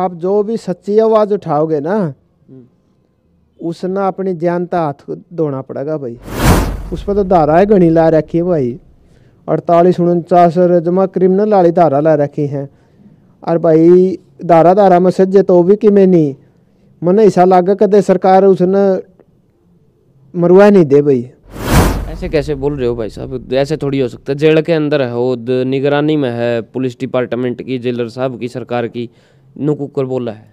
आप जो भी सच्ची आवाज़ उठाओगे ना हम्म। उसने अपनी जान हाथ धोना पड़ेगा भाई उस पर तो धाराएँ घनी ला रखी है भाई अड़तालीस उनचास जमा क्रिमिनल वाली धारा ला रखी हैं और भाई धारा धारा में सज्जे तो भी कि नहीं मन ऐसा लगा कदे सरकार उसने मरवा नहीं दे भाई ऐसे कैसे बोल रहे हो भाई साहब ऐसे थोड़ी हो सकता है जेल के अंदर है वो निगरानी में है पुलिस डिपार्टमेंट की जेलर साहब की सरकार की नुकुकर बोला है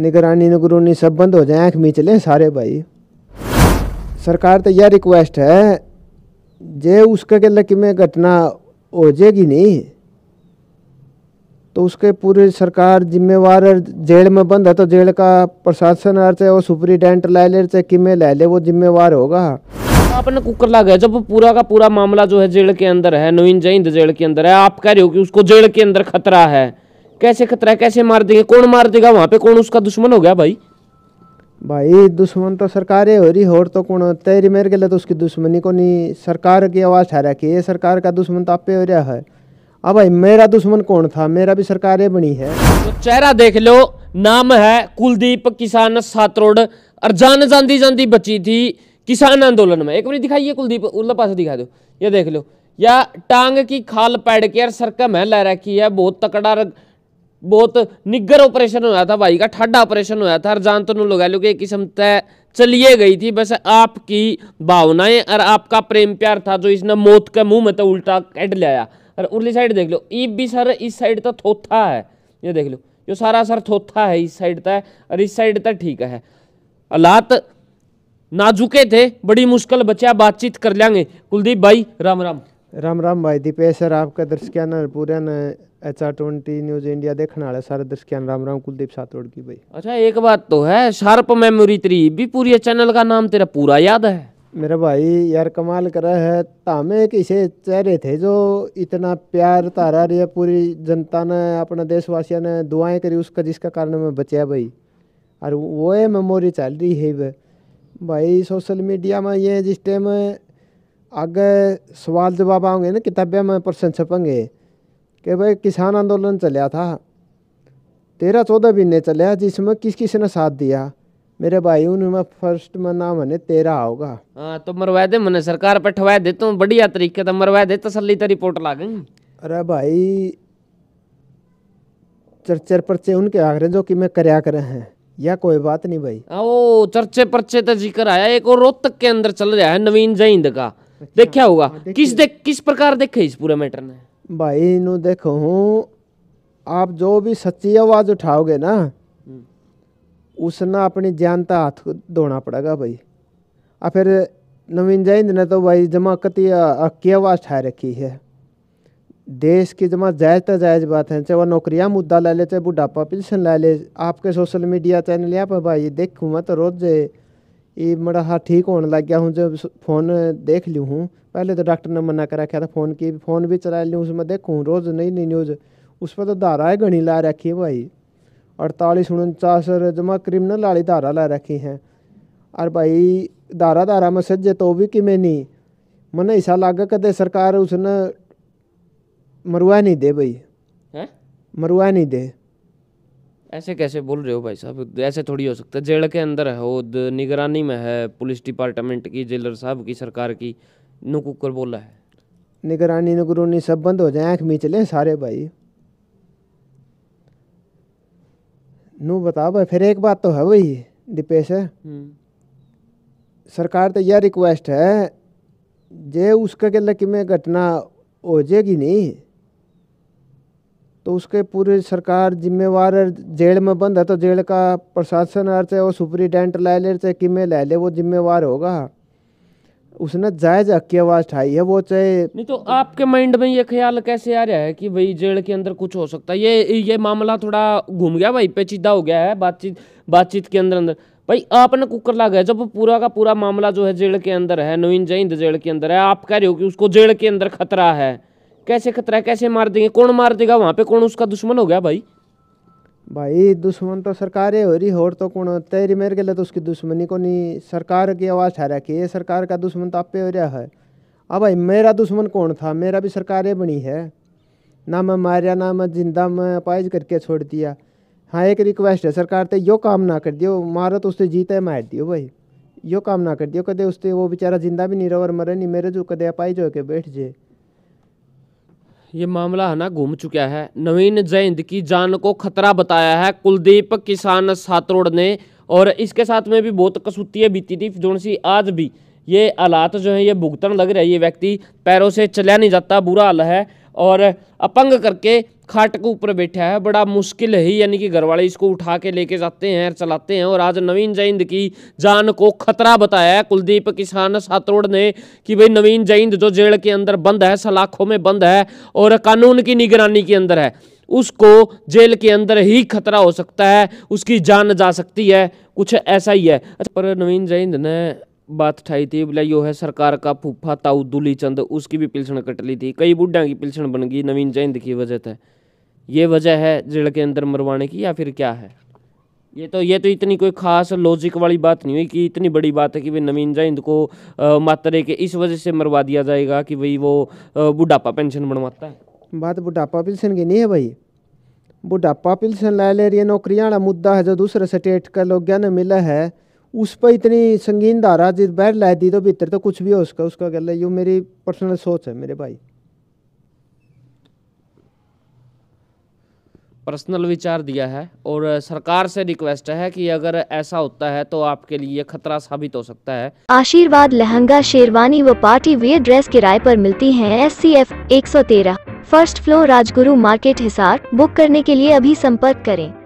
निगरानी निगरानी सब बंद हो जाए आँख मीच लें सारे भाई सरकार तो यह रिक्वेस्ट है जे उसके के लकी में घटना हो जाएगी नहीं तो उसके पूरे सरकार जिम्मेवार जेल में बंद है तो जेल का प्रशासन आ चाहे वो सुपरिटेंडेंट ला ले चाहे कि में ला ले वो जिम्मेवार होगा आपने कुकर ला गया जब पूरा का पूरा मामला जो है जेल के अंदर है नवीन जैन जेल के अंदर है आप कह रहे हो कि उसको जेल के अंदर खतरा है कैसे खतरा कैसे मार देंगे कौन मार देगा वहां पे कौन उसका दुश्मन हो गया भाई भाई दुश्मन तो सरकार हो रही और तो कौन तेरी मेरे के लिए तो उसकी दुश्मनी को नहीं सरकार की आवाज़ ठहरा कि ये सरकार का दुश्मन तो आप पे हो रहा है अब भाई मेरा दुश्मन कौन था मेरा भी सरकार बनी है तो चेहरा देख लो नाम है कुलदीप किसान सातरोड और जान जानी जानी बची थी किसान आंदोलन में एक बार दिखाइए कुलदीप उल्ला पास दिखा दो ये देख लो या टांग की खाल पैड के यार सरकम है लहरा की है बहुत तकड़ा बहुत निग्गर ऑपरेशन होया था भाई का ठाडा ऑपरेशन होया था और जान तो लगा लो कि एक किस्म तय चलिए गई थी बस आपकी भावनाएं और आपका प्रेम प्यार था जो इसने मौत के मुंह में तो उल्टा कट लिया और उर्ली साइड देख लो ये भी सर इस साइड तो थोथा है ये देख लो जो सारा सर थोथा है इस साइड तय और इस साइड तय ठीक है हालात नाजुके थे बड़ी मुश्किल बचा बातचीत कर लेंगे कुलदीप भाई राम राम राम राम भाई दीपेश सर आपका दर्शकियान पूरे ने H R twenty news India देखने वाले सारे दर्शकियान राम राम कुलदीप सातोड़ की भाई अच्छा एक बात तो है शार्प मेमोरी तेरी भी पूरी चैनल का नाम तेरा पूरा याद है मेरा भाई यार कमाल करा है तामे किसे चेहरे थे जो इतना प्यार तारा रही है पूरी जनता ने अपना देशवासियों ने दुआएं करी उसका जिसका कारण मैं बचा भाई और वो मेमोरी चल रही है भाई सोशल मीडिया में ये जिस टाइम आगे सवाल जवाब आएंगे ना किताबें में प्रश्न छपेंगे कि भाई किसान आंदोलन चलिया था तेरह चौदह महीने चलिया जिसमें किस किस ने साथ दिया मेरे भाई उनमें फर्स्ट में नाम है तेरा होगा हाँ तो मरवा दे मैंने सरकार पर ठवा दे तो बढ़िया तरीके तो मरवा दे तसली तो रिपोर्ट ला गई अरे भाई चर्चे परचे उनके आखिर जो कि मैं कराया करे हैं या कोई बात नहीं भाई ओ हाँ, चर्चे परचे तो जिक्र आया एक और रोहतक के अंदर चल रहा है नवीन जैन का देखा होगा किस देख किस प्रकार देखे इस पूरे मैटर ने भाई नु देखो हूँ आप जो भी सच्ची आवाज उठाओगे ना हम्म। उसने अपनी जान का हाथ धोना पड़ेगा भाई आ फिर नवीन जैन ने तो भाई जमा कति की आवाज़ ठा रखी है देश की जमा जायज़ तो जायज़ बात है चाहे वह नौकरियाँ मुद्दा ले ले चाहे बुढ़ापा पेंशन ले ले आपके सोशल मीडिया चैनल यहाँ पर भाई देखूँ मैं तो रोज़ ये मेरा हाथ ठीक होने लग गया हूँ जब फ़ोन देख लियो हूँ पहले तो डॉक्टर ने मना कर रखा था फ़ोन की फ़ोन भी चला ली उसमें देखूँ रोज़ नई नई न्यूज़ उस पर तो धारा धाराएँ घनी ला रखी है भाई अड़तालीस उनचास जमा क्रिमिनल वाली धारा ला रखी हैं और भाई धारा धारा में सजे तो भी कि नहीं मन ऐसा लगा कदे सरकार उसने मरुआ नहीं दे भाई मरुआ नहीं दे ऐसे कैसे बोल रहे हो भाई साहब ऐसे थोड़ी हो सकता है जेल के अंदर है वो निगरानी में है पुलिस डिपार्टमेंट की जेलर साहब की सरकार की नुकुकर बोला है निगरानी निगरानी सब बंद हो जाए आँख में चले सारे भाई नू बता भाई फिर एक बात तो है भाई दीपेश हम्म। सरकार तो यह रिक्वेस्ट है जे उसका के लकी में घटना हो जाएगी नहीं तो उसके पूरे सरकार जिम्मेवार जेल में बंद है तो जेल का प्रशासन अर्थ चाहे वो सुपरिटेंडेंट ला ले चाहे कि मैं ला ले वो जिम्मेवार होगा उसने जायज हक की आवाज उठाई है वो चाहे नहीं तो आपके माइंड में ये ख्याल कैसे आ रहा है कि भाई जेल के अंदर कुछ हो सकता है ये ये मामला थोड़ा घूम गया भाई पेचीदा हो गया है बातचीत बातचीत के अंदर अंदर भाई आपने कुकर ला गया जब पूरा का पूरा मामला जो है जेल के अंदर है नवीन जैन जेल के अंदर है आप कह रहे हो कि उसको जेल के अंदर खतरा है कैसे खतरा है कैसे मार देंगे कौन मार देगा वहाँ पे कौन उसका दुश्मन हो गया भाई भाई दुश्मन तो सरकार हो रही और तो कौन तेरी मेरे के लिए तो उसकी दुश्मनी को नहीं सरकार की आवाज़ आ रखी है सरकार का दुश्मन तो आप हो रहा है अब भाई मेरा दुश्मन कौन था मेरा भी सरकारें बनी है ना मैं मारिया ना मैं जिंदा मैं अपाइज करके छोड़ दिया हाँ एक रिक्वेस्ट है सरकार से यो काम ना कर दियो मारो तो उससे जीते मार दियो भाई यो काम ना कर दियो कदे उससे वो बेचारा जिंदा भी नहीं रहो और मरे नहीं मेरे जो कदे अपाइज होकर बैठ जाए ये मामला है ना घूम चुका है नवीन जैन की जान को खतरा बताया है कुलदीप किसान सातरोड़ ने और इसके साथ में भी बहुत कसूती बीती थी जो सी आज भी ये हालात जो है ये भुगतन लग रही है ये व्यक्ति पैरों से चलिया नहीं जाता बुरा हाल है और अपंग करके खाट के ऊपर बैठा है बड़ा मुश्किल है यानी कि घर वाले इसको उठा के लेके जाते हैं चलाते हैं और आज नवीन जैंद की जान को खतरा बताया है कुलदीप किसान सातोड़ ने कि भाई नवीन जैंद जो जेल के अंदर बंद है सलाखों में बंद है और कानून की निगरानी के अंदर है उसको जेल के अंदर ही खतरा हो सकता है उसकी जान जा सकती है कुछ ऐसा ही है अच्छा पर नवीन जैंद ने बात उठाई थी बोला यो है सरकार का फूफा ताऊ दुली चंद उसकी भी पिलसन कट ली थी कई बुढ़ा की पिलसन बन गई नवीन जैन की वजह थे ये वजह है जेल के अंदर मरवाने की या फिर क्या है ये तो ये तो इतनी कोई खास लॉजिक वाली बात नहीं हुई कि इतनी बड़ी बात है कि भाई नवीन जैन को मातरे के इस वजह से मरवा दिया जाएगा कि भाई वो बुढ़ापा पेंशन बनवाता है बात बुढ़ापा पेंशन की नहीं है भाई बुढ़ापा पेंशन ला ले रही है नौकरियाँ वाला मुद्दा है जो दूसरे स्टेट का लोग मिला है उस पर इतनी संगीन धारा जिस बैठ ला दी तो भीतर तो कुछ भी हो उसका उसका कह है मेरी पर्सनल सोच है मेरे भाई पर्सनल विचार दिया है और सरकार से रिक्वेस्ट है कि अगर ऐसा होता है तो आपके लिए खतरा साबित हो सकता है आशीर्वाद लहंगा शेरवानी व पार्टी वेयर ड्रेस किराए पर मिलती हैं एस सी एफ एक सौ तेरह first floor Rajguru market Hisar book करने के लिए अभी संपर्क करें